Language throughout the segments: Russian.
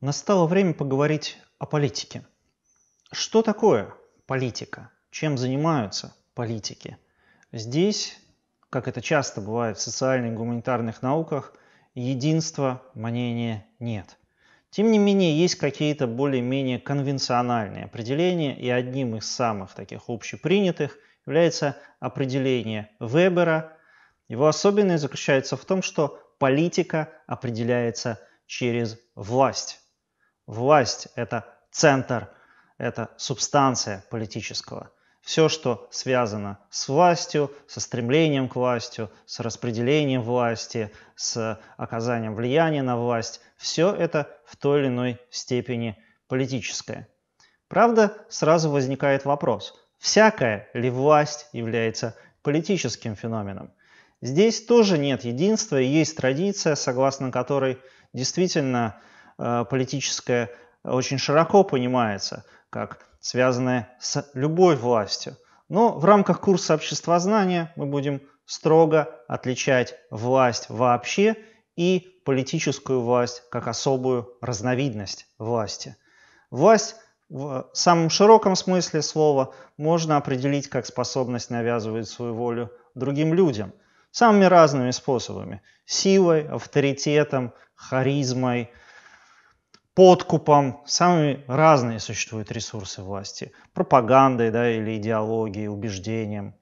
Настало время поговорить о политике. Что такое политика? Чем занимаются политики? Здесь, как это часто бывает в социальных и гуманитарных науках, единства мнения нет. Тем не менее, есть какие-то более-менее конвенциональные определения, и одним из самых таких общепринятых является определение Вебера. Его особенность заключается в том, что политика определяется через власть. Власть – это центр, это субстанция политического. Все, что связано с властью, со стремлением к власти, с распределением власти, с оказанием влияния на власть, все это в той или иной степени политическое. Правда, сразу возникает вопрос, всякая ли власть является политическим феноменом? Здесь тоже нет единства, есть традиция, согласно которой действительно Э, политическое очень широко понимается, как связанное с любой властью. Но в рамках курса обществознания мы будем строго отличать власть вообще и политическую власть как особую разновидность власти. Власть в самом широком смысле слова можно определить как способность навязывать свою волю другим людям самыми разными способами – силой, авторитетом, харизмой – подкупом. Самые разные существуют ресурсы власти. Пропагандой да, или идеологией, убеждением.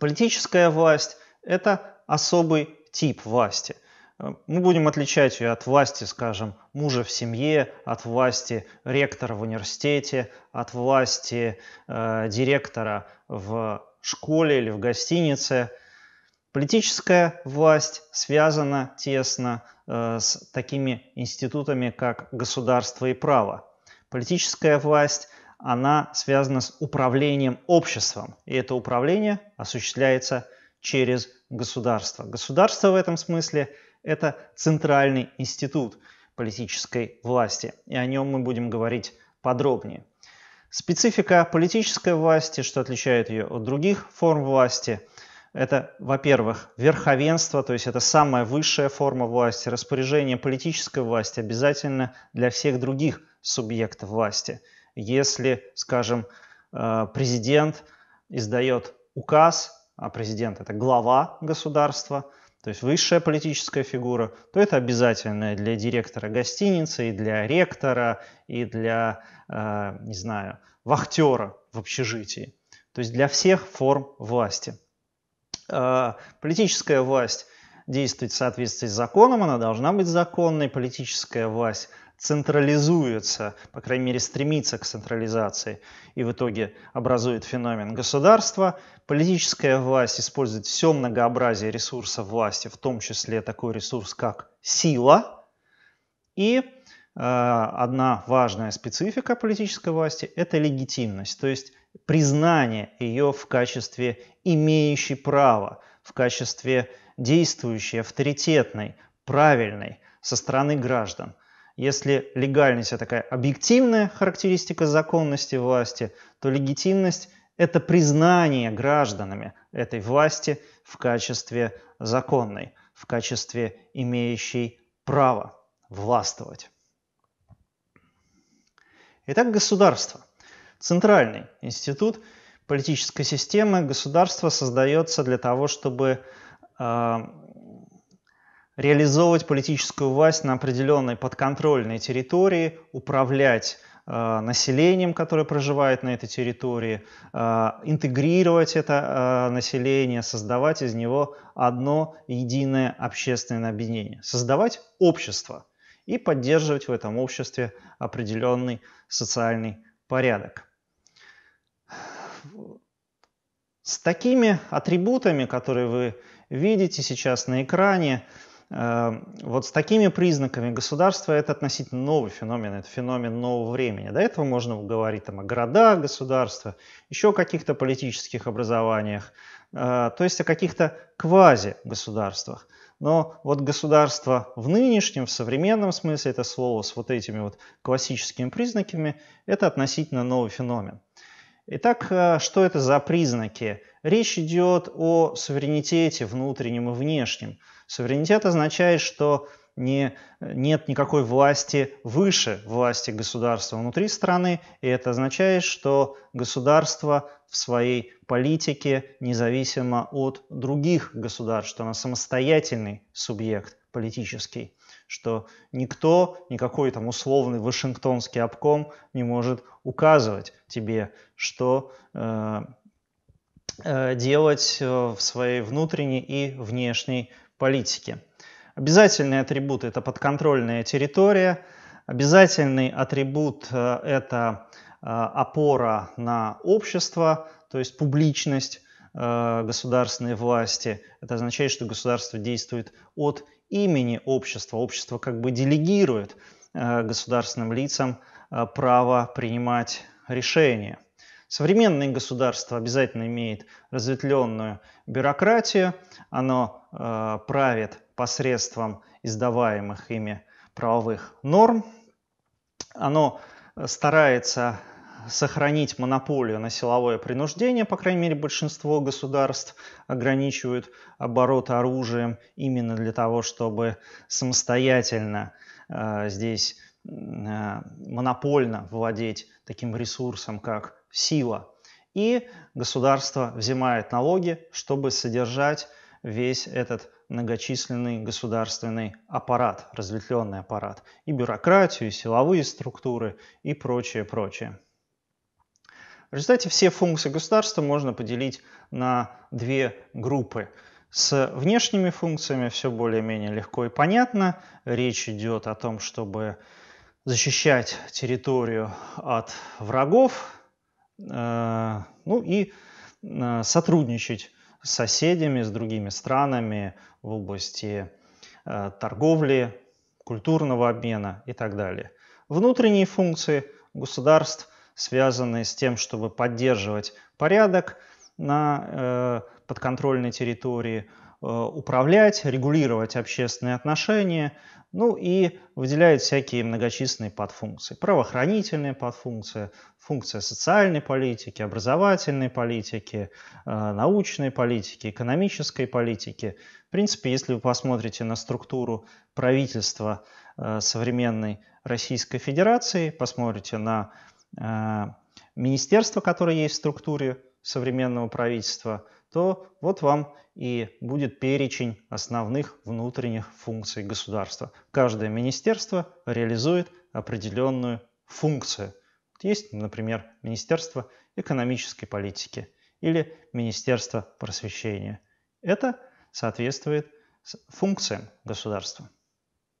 Политическая власть – это особый тип власти. Э, мы будем отличать ее от власти, скажем, мужа в семье, от власти ректора в университете, от власти э, директора в школе или в гостинице – Политическая власть связана тесно э, с такими институтами, как государство и право. Политическая власть, она связана с управлением обществом, и это управление осуществляется через государство. Государство в этом смысле – это центральный институт политической власти, и о нем мы будем говорить подробнее. Специфика политической власти, что отличает ее от других форм власти – это, во-первых, верховенство, то есть это самая высшая форма власти, распоряжение политической власти обязательно для всех других субъектов власти. Если, скажем, э, президент издает указ, а президент это глава государства, то есть высшая политическая фигура, то это обязательно для директора гостиницы, и для ректора, и для, э, не знаю, вахтера в общежитии. То есть для всех форм власти – а, политическая власть действует в соответствии с законом, она должна быть законной. Политическая власть централизуется, по крайней мере стремится к централизации и в итоге образует феномен государства. Политическая власть использует все многообразие ресурсов власти, в том числе такой ресурс, как сила. И э, одна важная специфика политической власти – это легитимность, то есть признание ее в качестве имеющей право, в качестве действующей, авторитетной, правильной со стороны граждан. Если легальность – это такая объективная характеристика законности власти, то легитимность – это признание гражданами этой власти в качестве законной, в качестве имеющей право властвовать. Итак, государство – центральный институт политической системы. государства создается для того, чтобы э, реализовывать политическую власть на определенной подконтрольной территории, управлять э, населением, которое проживает на этой территории, э, интегрировать это э, население, создавать из него одно единое общественное объединение, создавать общество и поддерживать в этом обществе определенный социальный порядок. С такими атрибутами, которые вы видите сейчас на экране, э, вот с такими признаками государства это относительно новый феномен, это феномен нового времени. До этого можно говорить там, о городах государства, еще о каких-то политических образованиях, э, то есть о каких-то квази-государствах. Но вот государство в нынешнем, в современном смысле это слово с вот этими вот классическими признаками, это относительно новый феномен. Итак, э, что это за признаки? Речь идет о суверенитете внутреннем и внешнем. Суверенитет означает, что не, э, нет никакой власти выше власти государства внутри страны, и это означает, что государство в своей политике независимо от других государств, что оно самостоятельный субъект политический что никто, никакой там условный Вашингтонский обком не может указывать тебе, что э, э, делать э, в своей внутренней и внешней политике. Обязательный атрибут – это подконтрольная территория. Обязательный атрибут э, – это э, опора на общество, то есть публичность государственной власти. Это означает, что государство действует от имени общества. Общество как бы делегирует э, государственным лицам э, право принимать решения. Современное государство обязательно имеет разветвленную бюрократию, оно э, правит посредством издаваемых ими правовых норм, оно старается сохранить монополию на силовое принуждение, по крайней мере, большинство государств ограничивают обороты оружием именно для того, чтобы самостоятельно э, здесь э, монопольно владеть таким ресурсом, как сила. И государство взимает налоги, чтобы содержать весь этот многочисленный государственный аппарат, разветвленный аппарат, и бюрократию, и силовые структуры, и прочее, прочее. В результате все функции государства можно поделить на две группы. С внешними функциями все более-менее легко и понятно. Речь идет о том, чтобы защищать территорию от врагов, э, ну и э, сотрудничать с соседями, с другими странами в области э, торговли, культурного обмена и так далее. Внутренние функции государств связанные с тем, чтобы поддерживать порядок на э, подконтрольной территории, э, управлять, регулировать общественные отношения, ну и выделяют всякие многочисленные подфункции. Правоохранительные подфункции, функция социальной политики, образовательной политики, э, научной политики, экономической политики. В принципе, если вы посмотрите на структуру правительства э, современной Российской Федерации, посмотрите на а, министерство, которое есть в структуре современного правительства, то вот вам и будет перечень основных внутренних функций государства. Каждое министерство реализует определенную функцию. Есть, например, Министерство экономической политики или Министерство просвещения. Это соответствует функциям государства.